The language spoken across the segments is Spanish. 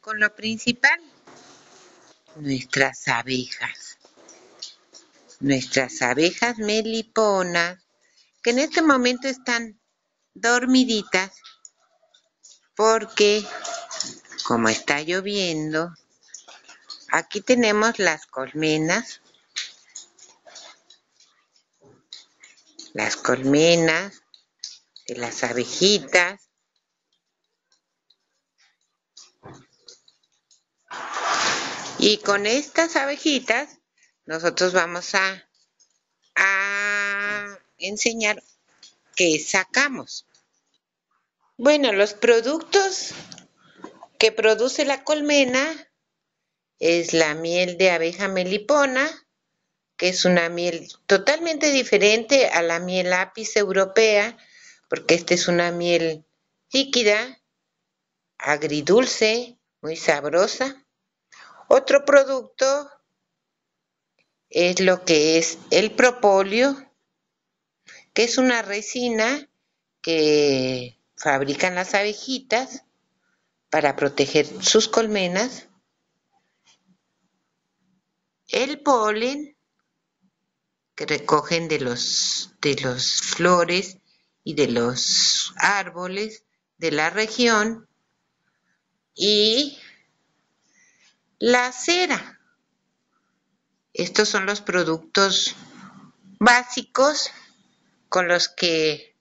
con lo principal, nuestras abejas, nuestras abejas meliponas, que en este momento están dormiditas porque como está lloviendo, aquí tenemos las colmenas, las colmenas de las abejitas, Y con estas abejitas nosotros vamos a, enseñar qué sacamos. Bueno, los productos que produce la colmena es la miel de abeja melipona, que es una miel totalmente diferente a la miel lápiz europea, porque esta es una miel líquida, agridulce, muy sabrosa. Otro producto es lo que es el propóleo, que es una resina que fabrican las abejitas para proteger sus colmenas. El polen que recogen de los las flores y de los árboles de la región y la cera. Estos son los productos básicos con los que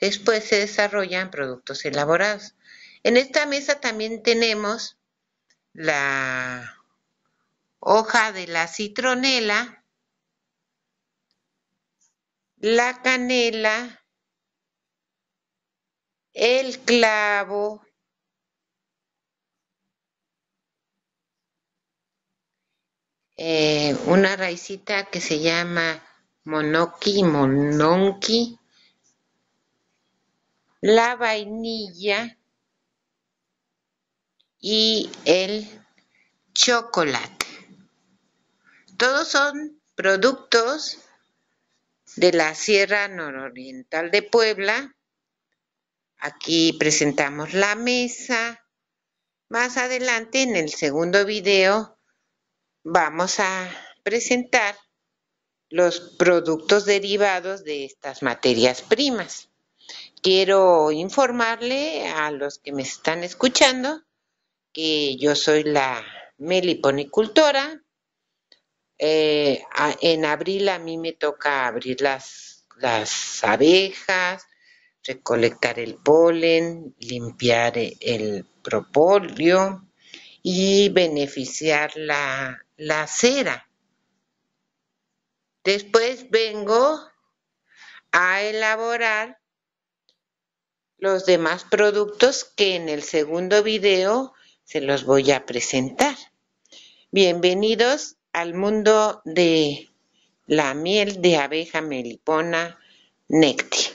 después se desarrollan productos elaborados. En esta mesa también tenemos la hoja de la citronela, la canela, el clavo, Eh, una raicita que se llama monoki, mononki, la vainilla y el chocolate. Todos son productos de la Sierra Nororiental de Puebla. Aquí presentamos la mesa. Más adelante en el segundo video vamos a presentar los productos derivados de estas materias primas. Quiero informarle a los que me están escuchando que yo soy la meliponicultora. Eh, en abril a mí me toca abrir las, las abejas, recolectar el polen, limpiar el propóleo, y beneficiar la, cera. Después vengo a elaborar los demás productos que en el segundo video se los voy a presentar. Bienvenidos al mundo de la miel de abeja melipona necti.